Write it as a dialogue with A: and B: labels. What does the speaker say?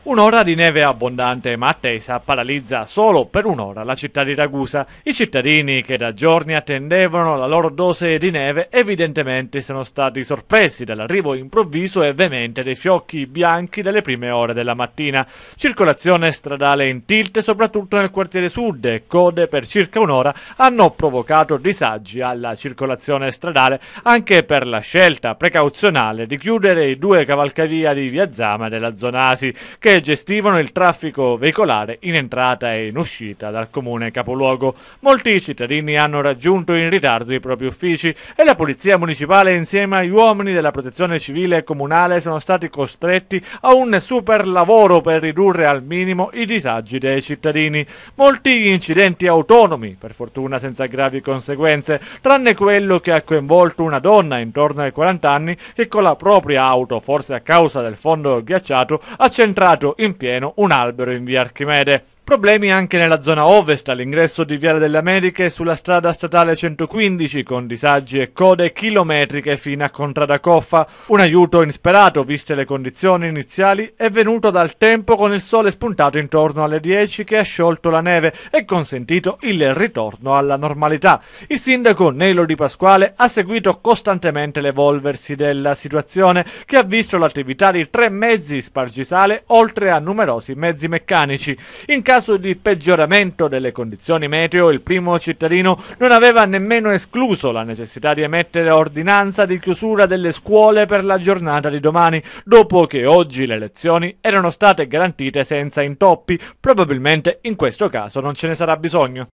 A: Un'ora di neve abbondante ma attesa paralizza solo per un'ora la città di Ragusa. I cittadini che da giorni attendevano la loro dose di neve evidentemente sono stati sorpresi dall'arrivo improvviso e veemente dei fiocchi bianchi delle prime ore della mattina. Circolazione stradale in tilt soprattutto nel quartiere sud e code per circa un'ora hanno provocato disagi alla circolazione stradale anche per la scelta precauzionale di chiudere i due cavalcavia di Via Zama della Zonasi che che gestivano il traffico veicolare in entrata e in uscita dal comune capoluogo. Molti cittadini hanno raggiunto in ritardo i propri uffici e la polizia municipale insieme agli uomini della protezione civile e comunale sono stati costretti a un super lavoro per ridurre al minimo i disagi dei cittadini. Molti incidenti autonomi, per fortuna senza gravi conseguenze, tranne quello che ha coinvolto una donna intorno ai 40 anni che con la propria auto, forse a causa del fondo ghiacciato, ha centrato agio in pieno un albero in via Archimede. Problemi anche nella zona ovest, all'ingresso di Viale delle Americhe sulla strada statale 115, con disagi e code chilometriche fino a Contradacoffa. Un aiuto insperato, viste le condizioni iniziali, è venuto dal tempo con il sole spuntato intorno alle 10 che ha sciolto la neve e consentito il ritorno alla normalità. Il sindaco Nelo Di Pasquale ha seguito costantemente l'evolversi della situazione, che ha visto l'attività di tre mezzi spargisale, oltre a numerosi mezzi meccanici. In caso caso di peggioramento delle condizioni meteo, il primo cittadino non aveva nemmeno escluso la necessità di emettere ordinanza di chiusura delle scuole per la giornata di domani, dopo che oggi le lezioni erano state garantite senza intoppi. Probabilmente in questo caso non ce ne sarà bisogno.